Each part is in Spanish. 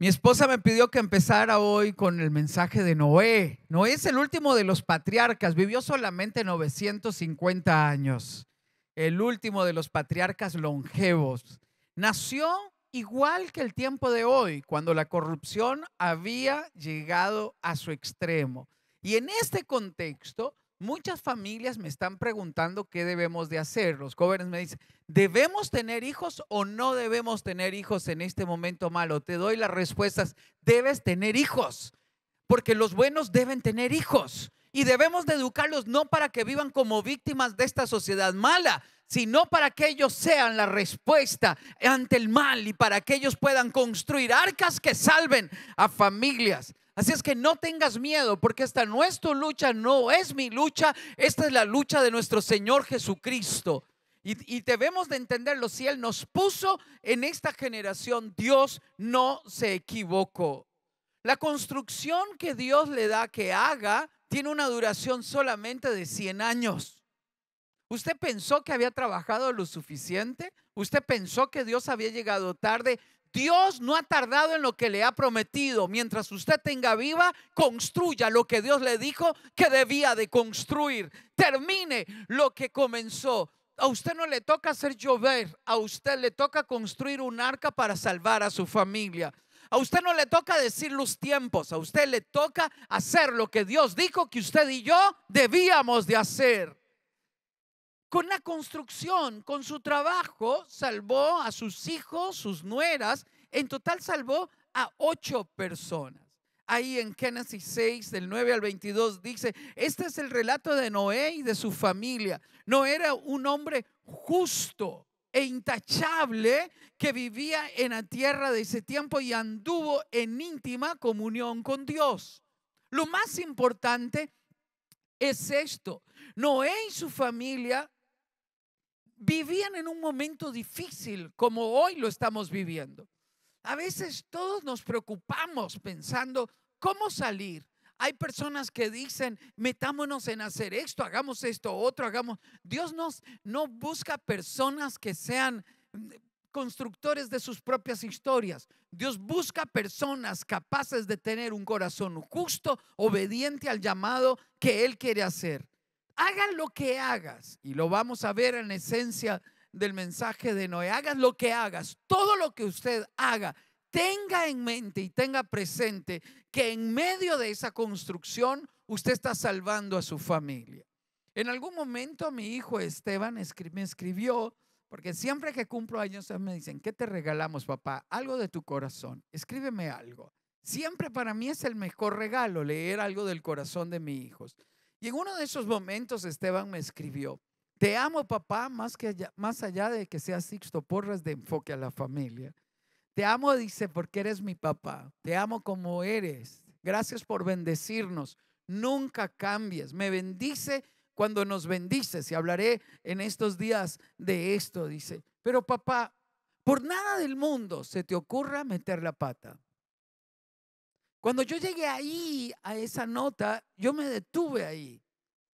Mi esposa me pidió que empezara hoy con el mensaje de Noé. Noé es el último de los patriarcas, vivió solamente 950 años, el último de los patriarcas longevos. Nació igual que el tiempo de hoy, cuando la corrupción había llegado a su extremo. Y en este contexto, Muchas familias me están preguntando qué debemos de hacer. Los jóvenes me dicen, ¿debemos tener hijos o no debemos tener hijos en este momento malo? Te doy las respuestas, debes tener hijos, porque los buenos deben tener hijos. Y debemos educarlos no para que vivan como víctimas de esta sociedad mala, sino para que ellos sean la respuesta ante el mal y para que ellos puedan construir arcas que salven a familias Así es que no tengas miedo, porque esta no lucha, no es mi lucha, esta es la lucha de nuestro Señor Jesucristo. Y, y, debemos de entenderlo, si Él nos puso en esta generación, Dios no se equivocó. La construcción que Dios le da que haga tiene una duración solamente de 100 años. ¿Usted pensó que había trabajado lo suficiente? ¿Usted pensó que Dios había llegado tarde? Dios no ha tardado en lo que le ha prometido. Mientras usted tenga viva, construya lo que Dios le dijo que debía de construir. Termine lo que comenzó. A usted no le toca hacer llover, a usted le toca construir un arca para salvar a su familia. A usted no le toca decir los tiempos, a usted le toca hacer lo que Dios dijo que usted y yo debíamos de hacer. Con la construcción, con su trabajo, salvó a sus hijos, sus nueras. En total salvó a ocho personas. Ahí en Génesis 6, del 9 al 22, dice, este es el relato de Noé y de su familia. No era un hombre justo e intachable que vivía en la tierra de ese tiempo y anduvo en íntima comunión con Dios. Lo más importante es esto. Noé y su familia vivían en un momento difícil como hoy lo estamos viviendo. A veces todos nos preocupamos pensando cómo salir. Hay personas que dicen, metámonos en hacer esto, hagamos esto, otro, hagamos. Dios nos, no busca personas que sean mm, constructores de sus propias historias. Dios busca personas capaces de tener un corazón justo, obediente al llamado que Él quiere hacer. Haga lo que hagas, y lo vamos a ver en esencia del mensaje de Noé, hagas lo que hagas, todo lo que usted haga, tenga en mente y tenga presente que en medio de esa construcción usted está salvando a su familia. En algún momento mi hijo Esteban me escribió, porque siempre que cumplo años me dicen, ¿qué te regalamos papá? Algo de tu corazón, escríbeme algo. Siempre para mí es el mejor regalo leer algo del corazón de mis hijos. Y en uno de esos momentos Esteban me escribió, te amo papá más, que allá, más allá de que seas Sixto Porras de enfoque a la familia. Te amo, dice, porque eres mi papá. Te amo como eres. Gracias por bendecirnos. Nunca cambies. Me bendice cuando nos bendices. Y hablaré en estos días de esto, dice. Pero papá, por nada del mundo se te ocurra meter la pata. Cuando yo llegué ahí, a esa nota, yo me detuve ahí.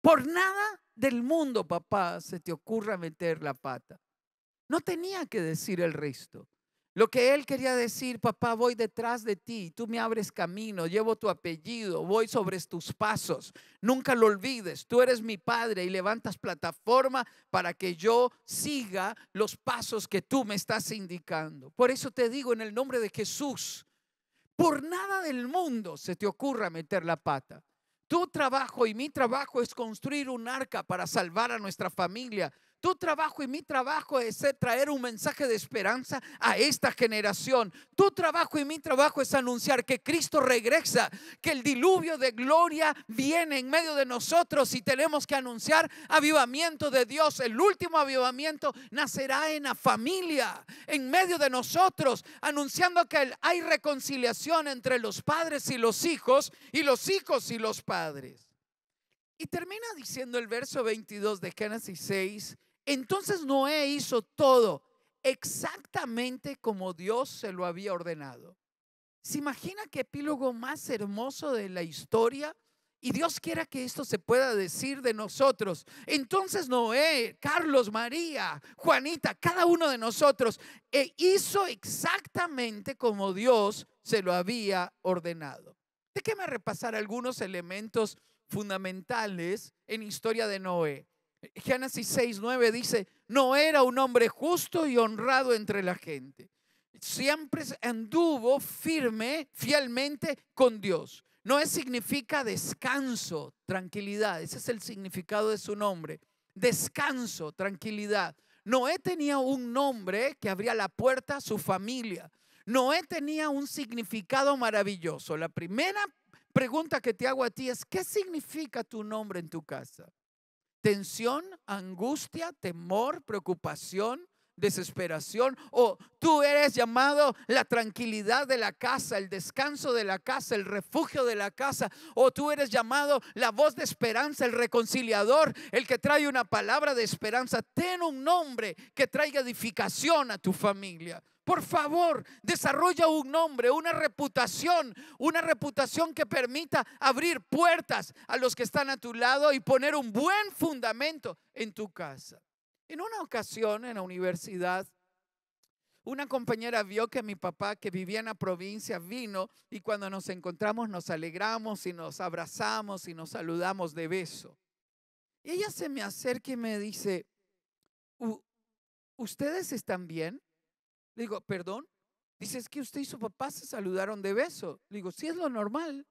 Por nada del mundo, papá, se te ocurra meter la pata. No tenía que decir el resto. Lo que él quería decir, papá, voy detrás de ti, tú me abres camino, llevo tu apellido, voy sobre tus pasos. Nunca lo olvides, tú eres mi padre y levantas plataforma para que yo siga los pasos que tú me estás indicando. Por eso te digo en el nombre de Jesús, por nada del mundo se te ocurra meter la pata. Tu trabajo y mi trabajo es construir un arca para salvar a nuestra familia, tu trabajo y mi trabajo es traer un mensaje de esperanza a esta generación. Tu trabajo y mi trabajo es anunciar que Cristo regresa, que el diluvio de gloria viene en medio de nosotros y tenemos que anunciar avivamiento de Dios. El último avivamiento nacerá en la familia, en medio de nosotros, anunciando que hay reconciliación entre los padres y los hijos y los hijos y los padres. Y termina diciendo el verso 22 de Génesis 6, entonces Noé hizo todo exactamente como Dios se lo había ordenado. ¿Se imagina qué epílogo más hermoso de la historia? Y Dios quiera que esto se pueda decir de nosotros. Entonces Noé, Carlos, María, Juanita, cada uno de nosotros e hizo exactamente como Dios se lo había ordenado. Déjeme repasar algunos elementos fundamentales en historia de Noé. Génesis 6, 9 dice, no era un hombre justo y honrado entre la gente. Siempre anduvo firme, fielmente con Dios. Noé significa descanso, tranquilidad. Ese es el significado de su nombre. Descanso, tranquilidad. Noé tenía un nombre que abría la puerta a su familia. Noé tenía un significado maravilloso. La primera pregunta que te hago a ti es, ¿qué significa tu nombre en tu casa? tensión, angustia, temor, preocupación, desesperación. O tú eres llamado la tranquilidad de la casa, el descanso de la casa, el refugio de la casa. O tú eres llamado la voz de esperanza, el reconciliador, el que trae una palabra de esperanza. Ten un nombre que traiga edificación a tu familia. Por favor, desarrolla un nombre, una reputación, una reputación que permita abrir puertas a los que están a tu lado y poner un buen fundamento en tu casa. En una ocasión en la universidad, una compañera vio que mi papá, que vivía en la provincia, vino y cuando nos encontramos nos alegramos y nos abrazamos y nos saludamos de beso. ella se me acerca y me dice, ¿ustedes están bien? Le digo, ¿perdón? Dice, es que usted y su papá se saludaron de beso. Le digo, sí es lo normal.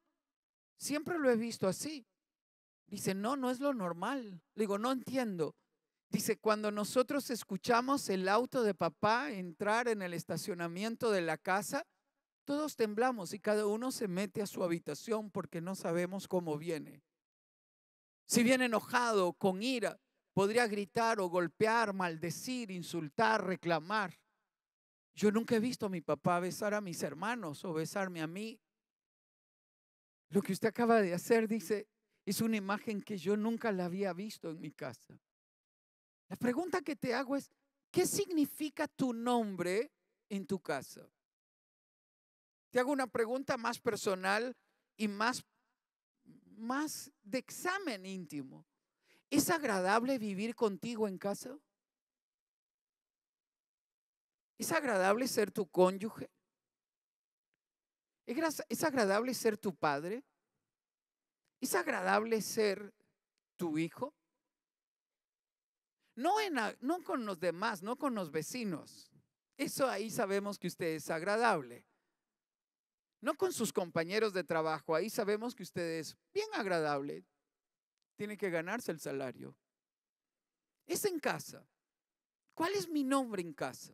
Siempre lo he visto así. Dice, no, no es lo normal. Le digo, no entiendo. Dice, cuando nosotros escuchamos el auto de papá entrar en el estacionamiento de la casa, todos temblamos y cada uno se mete a su habitación porque no sabemos cómo viene. Si viene enojado, con ira, podría gritar o golpear, maldecir, insultar, reclamar. Yo nunca he visto a mi papá besar a mis hermanos o besarme a mí. Lo que usted acaba de hacer, dice, es una imagen que yo nunca la había visto en mi casa. La pregunta que te hago es, ¿qué significa tu nombre en tu casa? Te hago una pregunta más personal y más, más de examen íntimo. ¿Es agradable vivir contigo en casa? ¿Es agradable ser tu cónyuge? ¿Es agradable ser tu padre? ¿Es agradable ser tu hijo? No, no con los demás, no con los vecinos. Eso ahí sabemos que usted es agradable. No con sus compañeros de trabajo, ahí sabemos que usted es bien agradable. Tiene que ganarse el salario. Es en casa. ¿Cuál es mi nombre en casa?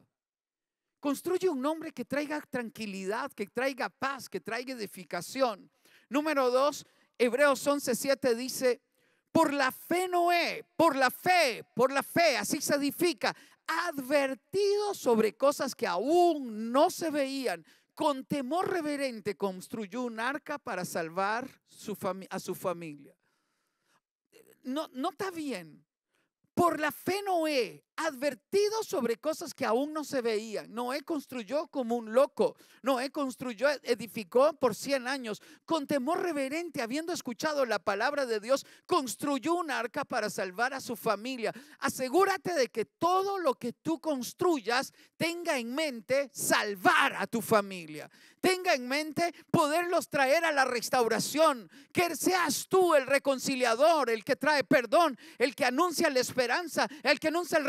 Construye un nombre que traiga tranquilidad, que traiga paz, que traiga edificación. Número dos, Hebreos 7 dice, por la fe Noé, por la fe, por la fe, así se edifica, advertido sobre cosas que aún no se veían, con temor reverente construyó un arca para salvar a su familia. No, no está bien. Por la fe Noé, advertido sobre cosas que aún no se veían. Noé construyó como un loco. Noé construyó, edificó por 100 años. Con temor reverente, habiendo escuchado la palabra de Dios, construyó un arca para salvar a su familia. Asegúrate de que todo lo que tú construyas tenga en mente salvar a tu familia. Tenga en mente poderlos traer a la restauración. Que seas tú el reconciliador, el que trae perdón, el que anuncia la esperanza, el que anuncia el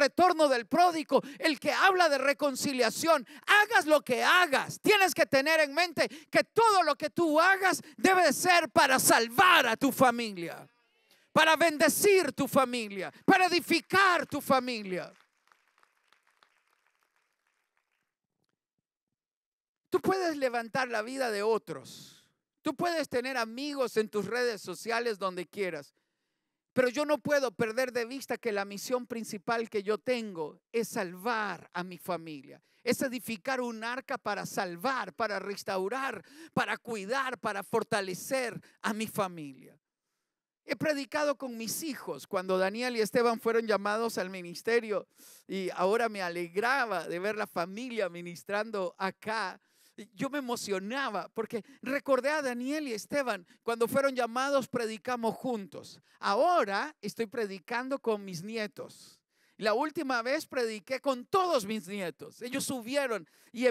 del pródigo, el que habla de reconciliación. Hagas lo que hagas. Tienes que tener en mente que todo lo que tú hagas debe ser para salvar a tu familia, para bendecir tu familia, para edificar tu familia. Tú puedes levantar la vida de otros. Tú puedes tener amigos en tus redes sociales donde quieras. Pero yo no puedo perder de vista que la misión principal que yo tengo es salvar a mi familia, es edificar un arca para salvar, para restaurar, para cuidar, para fortalecer a mi familia. He predicado con mis hijos cuando Daniel y Esteban fueron llamados al ministerio y ahora me alegraba de ver la familia ministrando acá yo me emocionaba porque recordé a Daniel y Esteban cuando fueron llamados, predicamos juntos. Ahora estoy predicando con mis nietos. La última vez prediqué con todos mis nietos. Ellos subieron y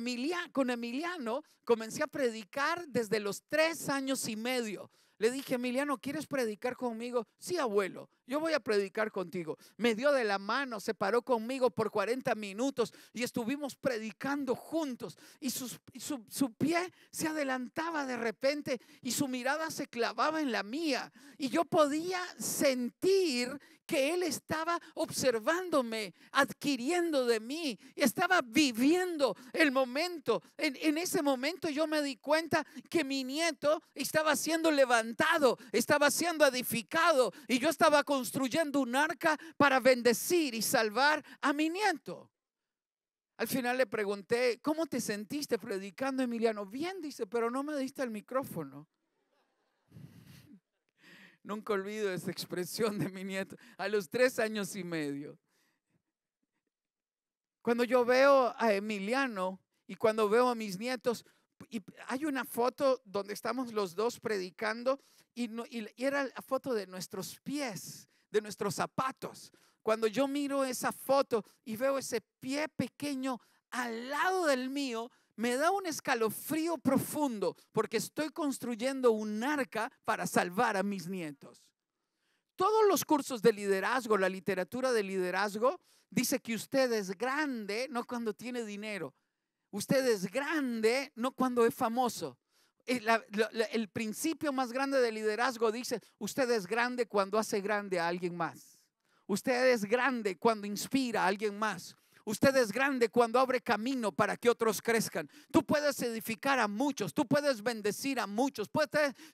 con Emiliano comencé a predicar desde los tres años y medio. Le dije, Emiliano, ¿quieres predicar conmigo? Sí, abuelo, yo voy a predicar contigo. Me dio de la mano, se paró conmigo por 40 minutos y estuvimos predicando juntos. Y su, su, su pie se adelantaba de repente y su mirada se clavaba en la mía. Y yo podía sentir que Él estaba observándome, adquiriendo de mí, y estaba viviendo el momento. En, en ese momento yo me di cuenta que mi nieto estaba siendo levantado, estaba siendo edificado y yo estaba construyendo un arca para bendecir y salvar a mi nieto. Al final le pregunté, ¿cómo te sentiste predicando, Emiliano? Bien, dice, pero no me diste el micrófono. Nunca olvido esa expresión de mi nieto, a los tres años y medio. Cuando yo veo a Emiliano y cuando veo a mis nietos, y hay una foto donde estamos los dos predicando y era la foto de nuestros pies, de nuestros zapatos. Cuando yo miro esa foto y veo ese pie pequeño al lado del mío, me da un escalofrío profundo porque estoy construyendo un arca para salvar a mis nietos. Todos los cursos de liderazgo, la literatura de liderazgo, dice que usted es grande no cuando tiene dinero, usted es grande no cuando es famoso. Eh, el, principio más grande de liderazgo dice, usted es grande cuando hace grande a alguien más. Usted es grande cuando inspira a alguien más. Usted es grande cuando abre camino para que otros crezcan. Tú puedes edificar a muchos, tú puedes bendecir a muchos,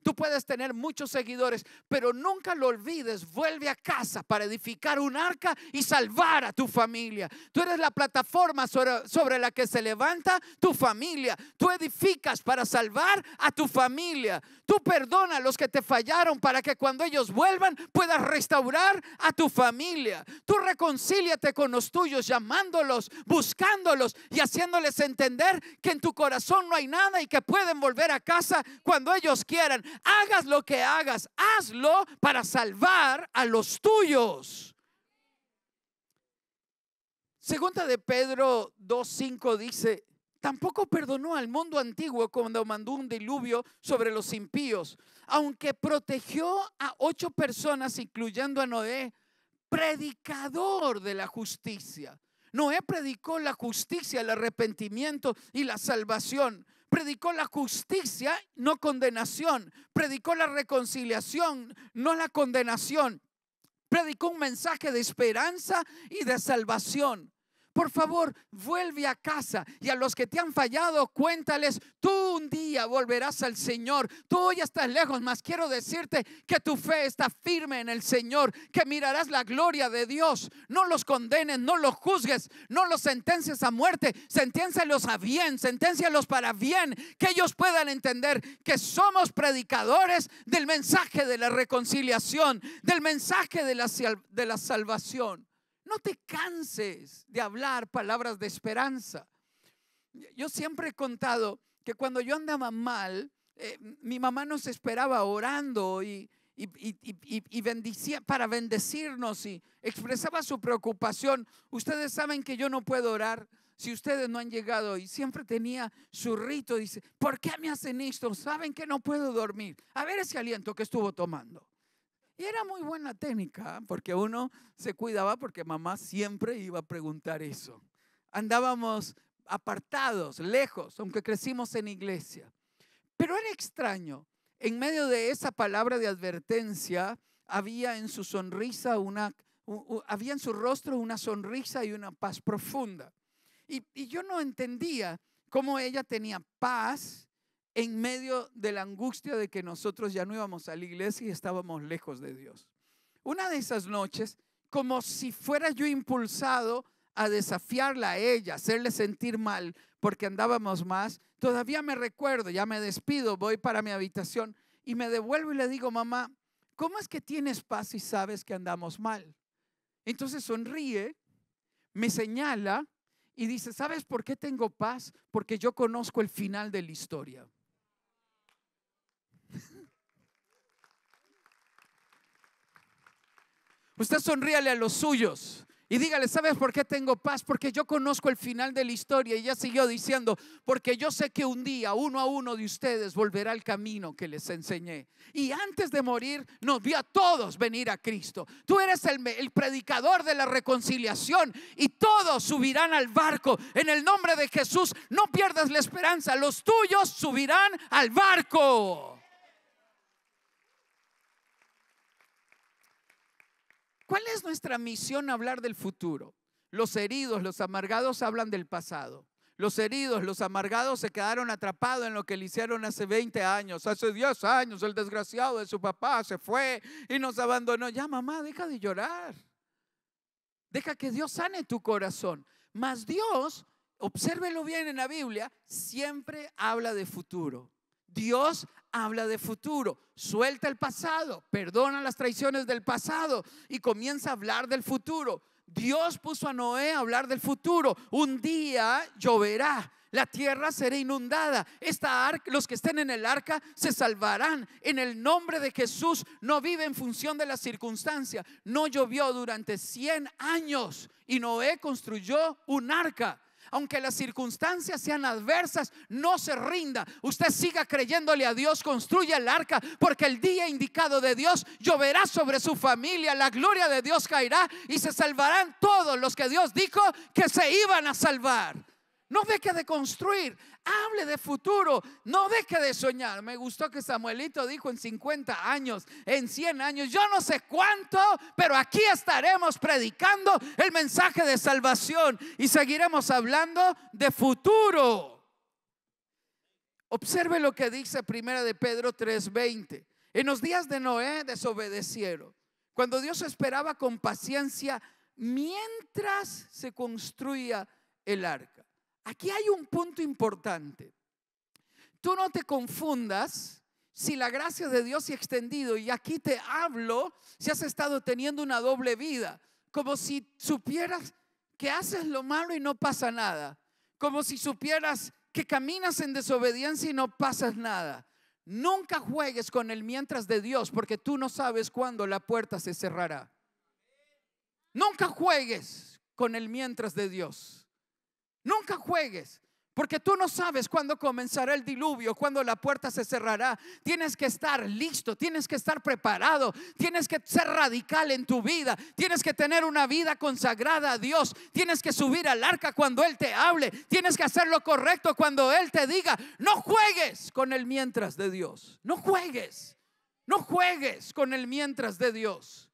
tú puedes tener muchos seguidores, pero nunca lo olvides, vuelve a casa para edificar un arca y salvar a tu familia. Tú eres la plataforma sobre, sobre la que se levanta tu familia. Tú edificas para salvar a tu familia. Tú perdona a los que te fallaron para que cuando ellos vuelvan puedas restaurar a tu familia. Tú reconcíliate con los tuyos llamando buscándolos y haciéndoles entender que en tu corazón no hay nada y que pueden volver a casa cuando ellos quieran. Hagas lo que hagas, hazlo para salvar a los tuyos. Segunda de Pedro 2.5 dice, tampoco perdonó al mundo antiguo cuando mandó un diluvio sobre los impíos, aunque protegió a ocho personas, incluyendo a Noé, predicador de la justicia, Noé predicó la justicia, el arrepentimiento y la salvación. Predicó la justicia, no condenación. Predicó la reconciliación, no la condenación. Predicó un mensaje de esperanza y de salvación. Por favor, vuelve a casa y a los que te han fallado, cuéntales, tú un día volverás al Señor. Tú hoy estás lejos, mas quiero decirte que tu fe está firme en el Señor, que mirarás la gloria de Dios. No los condenes, no los juzgues, no los sentencias a muerte, senténcialos a bien, senténcialos para bien, que ellos puedan entender que somos predicadores del mensaje de la reconciliación, del mensaje de la, de la salvación. No te canses de hablar palabras de esperanza. Yo siempre he contado que cuando yo andaba mal, eh, mi mamá nos esperaba orando y, y, para bendecirnos y expresaba su preocupación. Ustedes saben que yo no puedo orar si ustedes no han llegado y siempre tenía su rito. Dice, ¿por qué me hacen esto? Saben que no puedo dormir. A ver ese aliento que estuvo tomando. Y era muy buena técnica, porque uno se cuidaba porque mamá siempre iba a preguntar eso. Andábamos apartados, lejos, aunque crecimos en iglesia. Pero era extraño. En medio de esa palabra de advertencia, había en su sonrisa una, había en su rostro una sonrisa y una paz profunda. y yo no entendía cómo ella tenía paz en medio de la angustia de que nosotros ya no íbamos a la iglesia y estábamos lejos de Dios. Una de esas noches, como si fuera yo impulsado a desafiarla a ella, hacerle sentir mal, porque andábamos más, todavía me recuerdo, ya me despido, voy para mi habitación y me devuelvo y le digo, mamá, ¿cómo es que tienes paz y sabes que andamos mal? Entonces sonríe, me señala y dice, ¿sabes por qué tengo paz? Porque yo conozco el final de la historia. Usted sonríale a los suyos. Y dígale, ¿sabes por qué tengo paz? Porque yo conozco el final de la historia. Y ya siguió diciendo, porque yo sé que un día uno a uno de ustedes volverá al camino que les enseñé. Y antes de morir nos vio a todos venir a Cristo. Tú eres el, el predicador de la reconciliación y todos subirán al barco. En el nombre de Jesús, no pierdas la esperanza. Los tuyos subirán al barco. ¿Cuál es nuestra misión hablar del futuro? Los heridos, los amargados hablan del pasado. Los heridos, los amargados se quedaron atrapados en lo que le hicieron hace 20 años. Hace 10 años el desgraciado de su papá se fue y nos abandonó. Ya mamá, deja de llorar. Deja que Dios sane tu corazón. Mas Dios, obsérvelo bien en la Biblia, siempre habla de futuro. Dios habla de futuro, suelta el pasado, perdona las traiciones del pasado y comienza a hablar del futuro. Dios puso a Noé a hablar del futuro. Un día lloverá, la tierra será inundada. Esta los que estén en el arca se salvarán. En el nombre de Jesús no vive en función de la circunstancia. No llovió durante 100 años y Noé construyó un arca aunque las circunstancias sean adversas, no se rinda. Usted siga creyéndole a Dios, construya el arca, porque el día indicado de Dios lloverá sobre su familia, la gloria de Dios caerá y se salvarán todos los que Dios dijo que se iban a salvar. No deje de construir, hable de futuro, no deje de soñar. Me gustó que Samuelito dijo en 50 años, en 100 años, yo no sé cuánto, pero aquí estaremos predicando el mensaje de salvación y seguiremos hablando de futuro. Observe lo que dice Primera de Pedro 3:20. En los días de Noé desobedecieron, cuando Dios esperaba con paciencia mientras se construía el arco Aquí hay un punto importante. Tú no te confundas si la gracia de Dios se ha extendido y aquí te hablo si has estado teniendo una doble vida, como si supieras que haces lo malo y no pasa nada, como si supieras que caminas en desobediencia y no pasas nada. Nunca juegues con el mientras de Dios porque tú no sabes cuándo la puerta se cerrará. Nunca juegues con el mientras de Dios juegues. Porque tú no sabes cuándo comenzará el diluvio, cuándo la puerta se cerrará. Tienes que estar listo, tienes que estar preparado, tienes que ser radical en tu vida, tienes que tener una vida consagrada a Dios, tienes que subir al arca cuando Él te hable, tienes que hacer lo correcto cuando Él te diga. No juegues con el mientras de Dios, no juegues, no juegues con el mientras de Dios.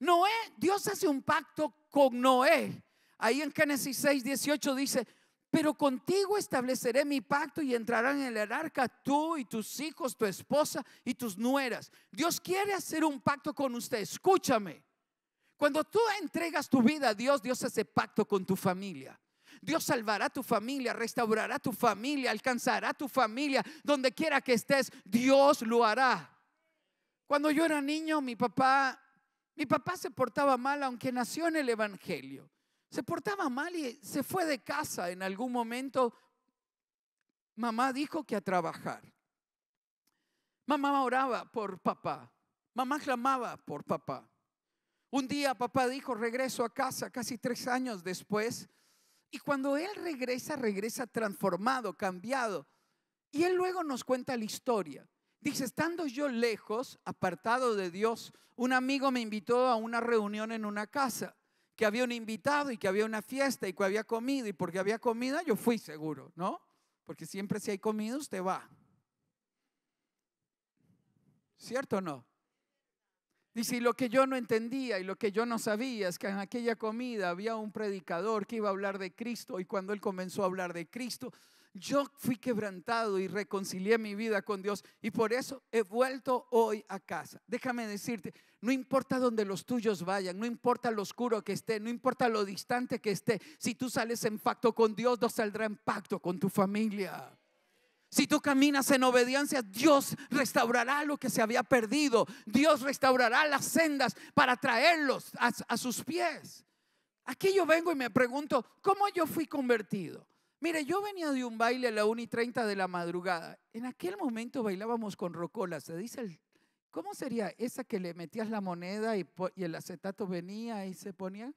Noé, Dios hace un pacto con Noé Ahí en Génesis 6, 18 dice, pero contigo estableceré mi pacto y entrarán en el arca tú y tus hijos, tu esposa y tus nueras. Dios quiere hacer un pacto con usted. Escúchame. Cuando tú entregas tu vida a Dios, Dios hace pacto con tu familia. Dios salvará tu familia, restaurará tu familia, alcanzará tu familia. Donde quiera que estés, Dios lo hará. Cuando yo era niño, mi papá, mi papá se portaba mal aunque nació en el Evangelio. Se portaba mal y se fue de casa. En algún momento mamá dijo que a trabajar. Mamá oraba por papá. Mamá clamaba por papá. Un día papá dijo, regreso a casa casi tres años después. Y cuando él regresa, regresa transformado, cambiado. Y él luego nos cuenta la historia. Dice, estando yo lejos, apartado de Dios, un amigo me invitó a una reunión en una casa que había un invitado y que había una fiesta y que había comida y porque había comida yo fui seguro, ¿no? Porque siempre si hay comida usted va. ¿Cierto o no? Dice, y lo que yo no entendía y lo que yo no sabía es que en aquella comida había un predicador que iba a hablar de Cristo y cuando él comenzó a hablar de Cristo, yo fui quebrantado y reconcilié mi vida con Dios y por eso he vuelto hoy a casa. Déjame decirte, no importa donde los tuyos vayan, no importa lo oscuro que esté, no importa lo distante que esté, si tú sales en pacto con Dios, Dios saldrá en pacto con tu familia. Si tú caminas en obediencia, Dios restaurará lo que se había perdido. Dios restaurará las sendas para traerlos a, sus pies. Aquí yo vengo y me pregunto, ¿cómo yo fui convertido? Mire, yo venía de un baile a la 1 y 30 de la madrugada. En aquel momento bailábamos con rocola, se dice el ¿Cómo sería esa que le metías la moneda y, el acetato venía y se ponía?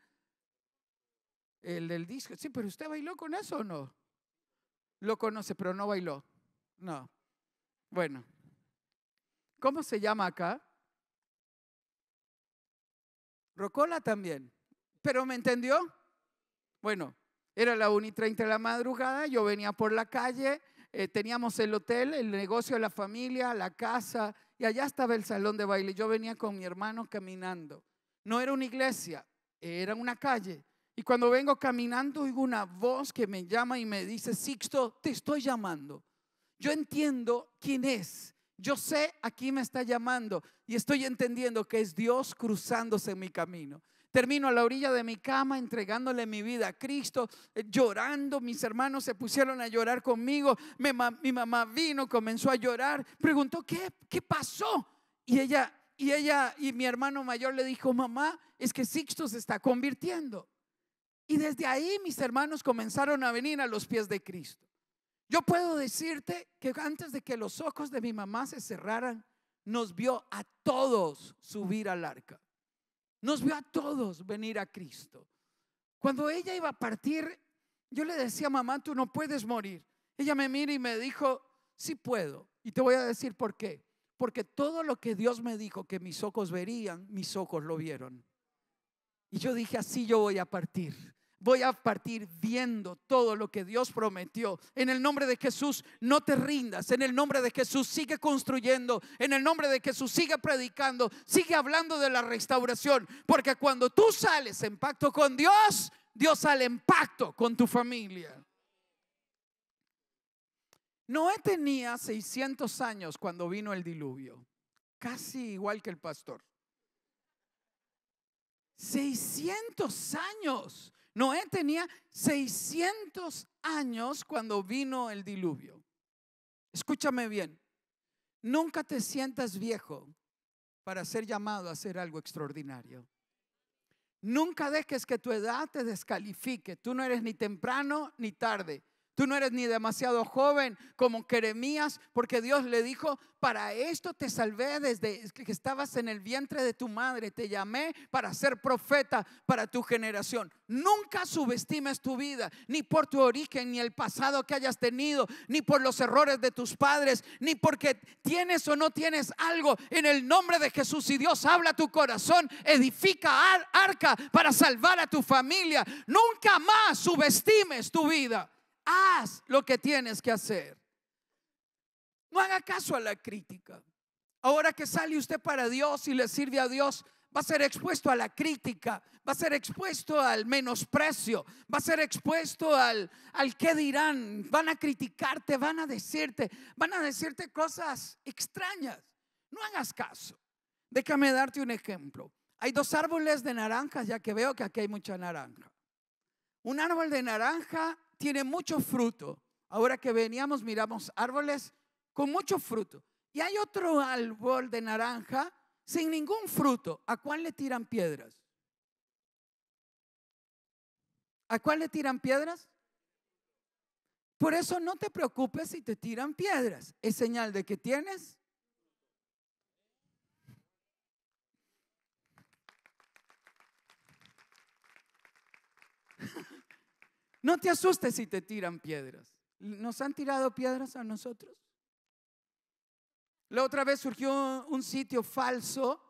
El del disco. Sí, pero ¿usted bailó con eso o no? Lo conoce, pero no bailó. No. Bueno. ¿Cómo se llama acá? Rocola también. ¿Pero me entendió? Bueno, era la 1 y 30 de la madrugada, yo venía por la calle, eh, teníamos el hotel, el negocio de la familia, la casa, y allá estaba el salón de baile. Yo venía con mi hermano caminando. No era una iglesia, era una calle. Y cuando vengo caminando, oigo una voz que me llama y me dice, Sixto, te estoy llamando. Yo entiendo quién es. Yo sé, a quién me está llamando y estoy entendiendo que es Dios cruzándose en mi camino. Termino a la orilla de mi cama entregándole mi vida a Cristo, eh, llorando. Mis hermanos se pusieron a llorar conmigo. Mi, mamá vino, comenzó a llorar. Preguntó, ¿qué, qué pasó? Y ella, y ella, y mi hermano mayor le dijo, mamá, es que Sixto se está convirtiendo. Y desde ahí mis hermanos comenzaron a venir a los pies de Cristo. Yo puedo decirte que antes de que los ojos de mi mamá se cerraran, nos vio a todos subir al arca nos vio a todos venir a Cristo. Cuando ella iba a partir, yo le decía, mamá, tú no puedes morir. Ella me mira y me dijo, sí puedo. Y te voy a decir por qué. Porque todo lo que Dios me dijo que mis ojos verían, mis ojos lo vieron. Y yo dije, así yo voy a partir voy a partir viendo todo lo que Dios prometió. En el nombre de Jesús, no te rindas. En el nombre de Jesús, sigue construyendo. En el nombre de Jesús, sigue predicando. Sigue hablando de la restauración. Porque cuando tú sales en pacto con Dios, Dios sale en pacto con tu familia. Noé tenía 600 años cuando vino el diluvio, casi igual que el pastor. 600 años. Noé tenía 600 años cuando vino el diluvio. Escúchame bien, nunca te sientas viejo para ser llamado a hacer algo extraordinario. Nunca dejes que tu edad te descalifique. Tú no eres ni temprano ni tarde. Tú no eres ni demasiado joven como Jeremías, porque Dios le dijo, para esto te salvé desde que estabas en el vientre de tu madre, te llamé para ser profeta para tu generación. Nunca subestimes tu vida, ni por tu origen, ni el pasado que hayas tenido, ni por los errores de tus padres, ni porque tienes o no tienes algo. En el nombre de Jesús, y Dios habla tu corazón, edifica arca para salvar a tu familia. Nunca más subestimes tu vida. Haz lo que tienes que hacer. No haga caso a la crítica. Ahora que sale usted para Dios y le sirve a Dios, va a ser expuesto a la crítica, va a ser expuesto al menosprecio, va a ser expuesto al, al qué dirán, van a criticarte, van a decirte, van a decirte cosas extrañas. No hagas caso. Déjame darte un ejemplo. Hay dos árboles de naranja ya que veo que aquí hay mucha naranja. Un árbol de naranja tiene mucho fruto. Ahora que veníamos miramos árboles con mucho fruto. Y hay otro árbol de naranja sin ningún fruto. ¿A cuál le tiran piedras? ¿A cuál le tiran piedras? Por eso no te preocupes si te tiran piedras. Es señal de que tienes No te asustes si te tiran piedras. ¿Nos han tirado piedras a nosotros? La otra vez surgió un sitio falso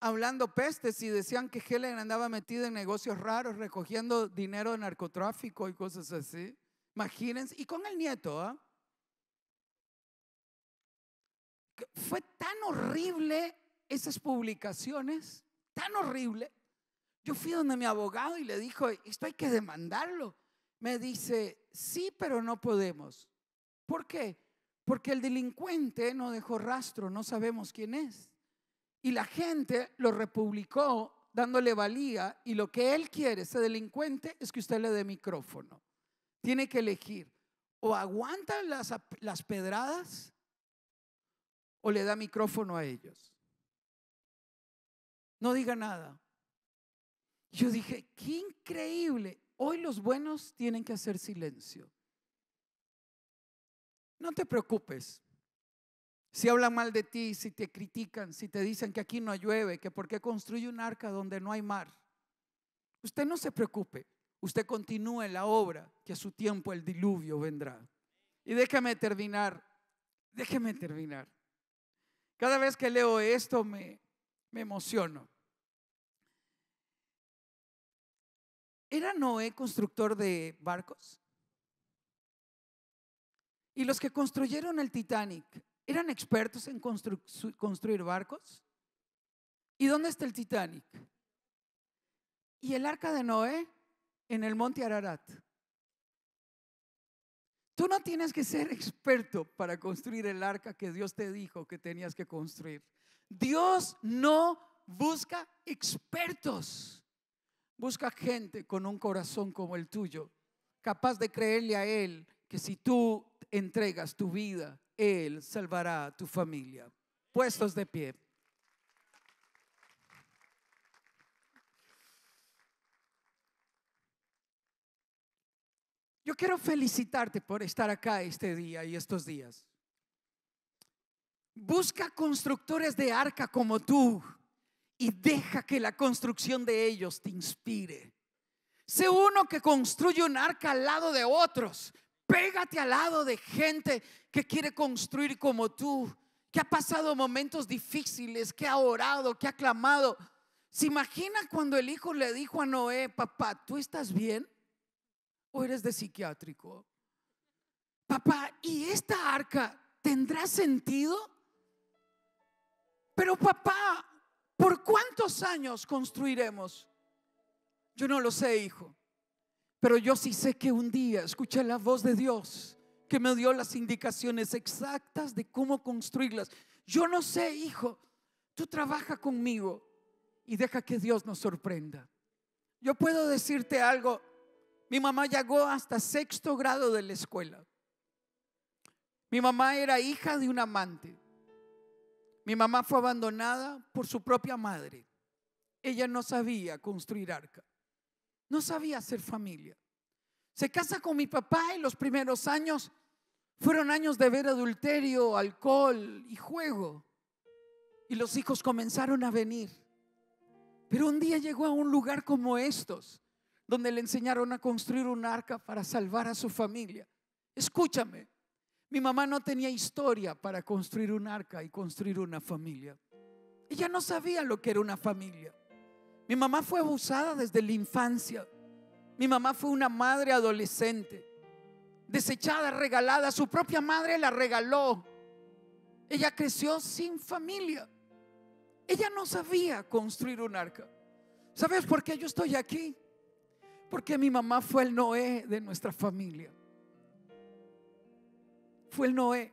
hablando pestes y decían que Helen andaba metida en negocios raros, recogiendo dinero de narcotráfico y cosas así. Imagínense, y con el nieto, ¿ah? Fue tan horrible esas publicaciones, tan horrible. Yo fui donde mi abogado y le dijo, esto hay que demandarlo me dice, sí, pero no podemos. ¿Por qué? Porque el delincuente no dejó rastro, no sabemos quién es. Y la gente lo republicó dándole valía y lo que él quiere, ese delincuente, es que usted le dé micrófono. Tiene que elegir o aguanta las, las pedradas o le da micrófono a ellos. No diga nada. Yo dije, qué increíble. Hoy los buenos tienen que hacer silencio. No te preocupes. Si hablan mal de ti, si te critican, si te dicen que aquí no llueve, que por qué construye un arca donde no hay mar. Usted no se preocupe. Usted continúe la obra, que a su tiempo el diluvio vendrá. Y déjame terminar. Déjeme terminar. Cada vez que leo esto me, me emociono. ¿Era Noé constructor de barcos? ¿Y los que construyeron el Titanic eran expertos en construir barcos? ¿Y dónde está el Titanic? ¿Y el arca de Noé? En el monte Ararat. Tú no tienes que ser experto para construir el arca que Dios te dijo que tenías que construir. Dios no busca expertos. Busca gente con un corazón como el tuyo, capaz de creerle a Él que si tú entregas tu vida, Él salvará a tu familia. Puestos de pie. Yo quiero felicitarte por estar acá este día y estos días. Busca constructores de arca como tú y deja que la construcción de ellos te inspire. Sé uno que construye un arca al lado de otros. Pégate al lado de gente que quiere construir como tú, que ha pasado momentos difíciles, que ha orado, que ha clamado. ¿Se imagina cuando el hijo le dijo a Noé, papá, ¿tú estás bien? ¿O eres de psiquiátrico? Papá, ¿y esta arca tendrá sentido? Pero papá, ¿Por cuántos años construiremos? Yo no lo sé, hijo, pero yo sí sé que un día escuché la voz de Dios que me dio las indicaciones exactas de cómo construirlas. Yo no sé, hijo, tú trabaja conmigo y deja que Dios nos sorprenda. Yo puedo decirte algo, mi mamá llegó hasta sexto grado de la escuela. Mi mamá era hija de un amante. Mi mamá fue abandonada por su propia madre. Ella no sabía construir arca. No sabía hacer familia. Se casa con mi papá y los primeros años fueron años de ver adulterio, alcohol y juego. Y los hijos comenzaron a venir. Pero un día llegó a un lugar como estos, donde le enseñaron a construir un arca para salvar a su familia. Escúchame, mi mamá no tenía historia para construir un arca y construir una familia. Ella no sabía lo que era una familia. Mi mamá fue abusada desde la infancia. Mi mamá fue una madre adolescente, desechada, regalada. Su propia madre la regaló. Ella creció sin familia. Ella no sabía construir un arca. ¿Sabes por qué yo estoy aquí? Porque mi mamá fue el Noé de nuestra familia fue el Noé.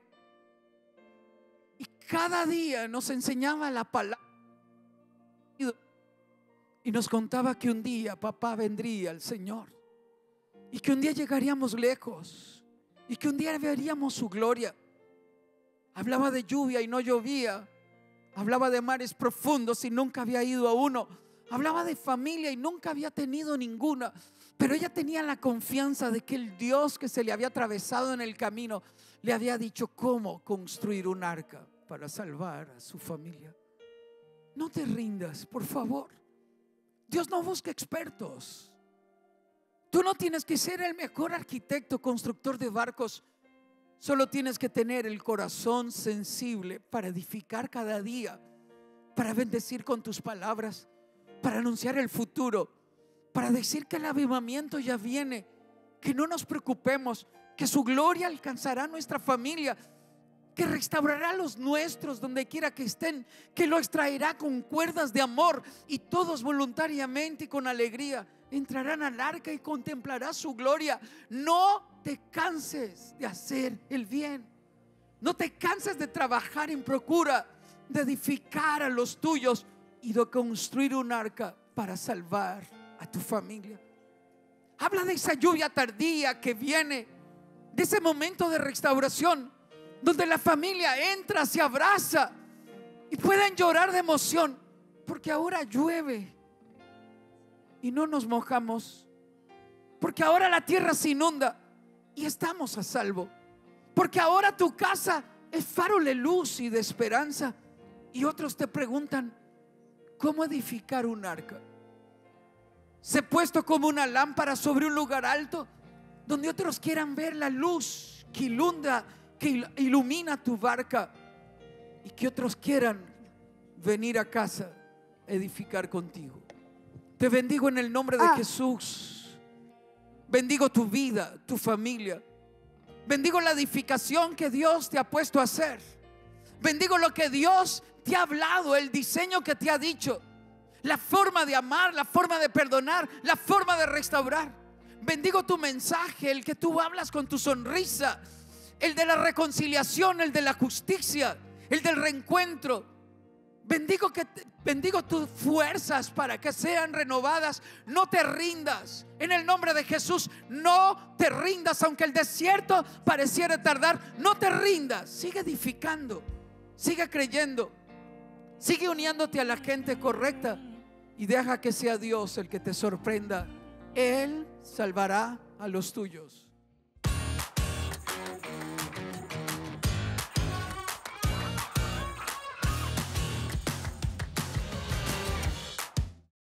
Y cada día nos enseñaba la palabra. Y nos contaba que un día papá vendría al Señor. Y que un día llegaríamos lejos. Y que un día veríamos su gloria. Hablaba de lluvia y no llovía. Hablaba de mares profundos y nunca había ido a uno. Hablaba de familia y nunca había tenido ninguna. Pero ella tenía la confianza de que el Dios que se le había atravesado en el camino le había dicho cómo construir un arca para salvar a su familia. No te rindas, por favor. Dios no busca expertos. Tú no tienes que ser el mejor arquitecto, constructor de barcos. Solo tienes que tener el corazón sensible para edificar cada día, para bendecir con tus palabras, para anunciar el futuro, para decir que el avivamiento ya viene, que no nos preocupemos, que su gloria alcanzará nuestra familia, que restaurará a los nuestros donde quiera que estén, que lo extraerá con cuerdas de amor y todos voluntariamente y con alegría entrarán al arca y contemplará su gloria. No te canses de hacer el bien. No te canses de trabajar en procura de edificar a los tuyos y de construir un arca para salvar a tu familia. Habla de esa lluvia tardía que viene ese momento de restauración, donde la familia entra, se abraza y pueden llorar de emoción, porque ahora llueve y no nos mojamos, porque ahora la tierra se inunda y estamos a salvo, porque ahora tu casa es faro de luz y de esperanza, y otros te preguntan, ¿cómo edificar un arca? Se puesto como una lámpara sobre un lugar alto donde otros quieran ver la luz que ilumina, que ilumina tu barca y que otros quieran venir a casa edificar contigo. Te bendigo en el nombre de ah. Jesús. Bendigo tu vida, tu familia. Bendigo la edificación que Dios te ha puesto a hacer. Bendigo lo que Dios te ha hablado, el diseño que te ha dicho, la forma de amar, la forma de perdonar, la forma de restaurar. Bendigo tu mensaje, el que tú hablas con tu sonrisa, el de la reconciliación, el de la justicia, el del reencuentro. Bendigo, que, bendigo tus fuerzas para que sean renovadas. No te rindas. En el nombre de Jesús, no te rindas. Aunque el desierto pareciera tardar, no te rindas. Sigue edificando. Sigue creyendo. Sigue uniéndote a la gente correcta. Y deja que sea Dios el que te sorprenda él salvará a los tuyos.